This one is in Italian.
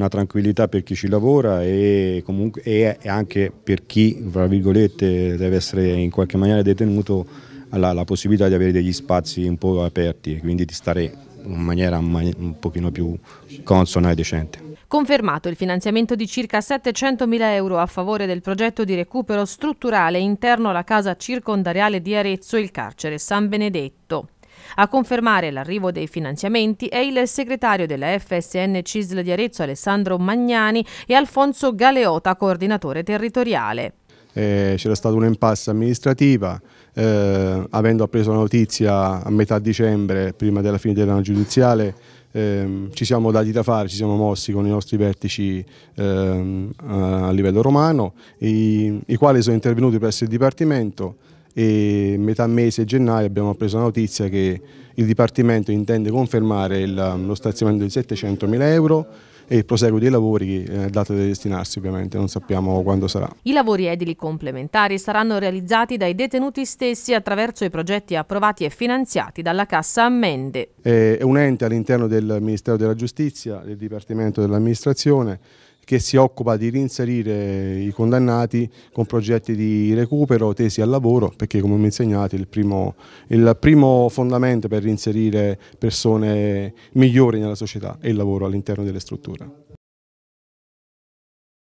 una tranquillità per chi ci lavora e, comunque, e anche per chi, tra virgolette, deve essere in qualche maniera detenuto, la, la possibilità di avere degli spazi un po' aperti e quindi di stare in maniera un pochino più consona e decente. Confermato il finanziamento di circa 700.000 euro a favore del progetto di recupero strutturale interno alla casa circondariale di Arezzo, il carcere San Benedetto. A confermare l'arrivo dei finanziamenti è il segretario della FSN CISL di Arezzo Alessandro Magnani e Alfonso Galeota, coordinatore territoriale. Eh, c'era stata un'impasse amministrativa, eh, avendo appreso la notizia a metà dicembre, prima della fine dell'anno giudiziale, ehm, ci siamo dati da fare, ci siamo mossi con i nostri vertici ehm, a livello romano, i, i quali sono intervenuti presso il Dipartimento e metà mese gennaio abbiamo appreso la notizia che il Dipartimento intende confermare il, lo stanziamento di 700.000 euro e il proseguo dei lavori è eh, data da destinarsi ovviamente, non sappiamo quando sarà. I lavori edili complementari saranno realizzati dai detenuti stessi attraverso i progetti approvati e finanziati dalla Cassa Ammende. Eh, è un ente all'interno del Ministero della Giustizia, del Dipartimento dell'Amministrazione che si occupa di reinserire i condannati con progetti di recupero tesi al lavoro perché come mi insegnate il primo, il primo fondamento per reinserire persone migliori nella società è il lavoro all'interno delle strutture.